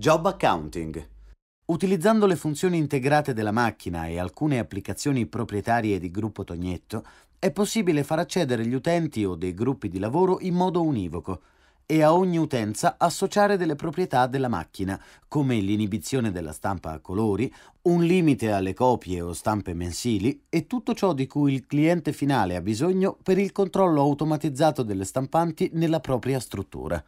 Job Accounting. Utilizzando le funzioni integrate della macchina e alcune applicazioni proprietarie di Gruppo Tognetto, è possibile far accedere gli utenti o dei gruppi di lavoro in modo univoco e a ogni utenza associare delle proprietà della macchina, come l'inibizione della stampa a colori, un limite alle copie o stampe mensili e tutto ciò di cui il cliente finale ha bisogno per il controllo automatizzato delle stampanti nella propria struttura.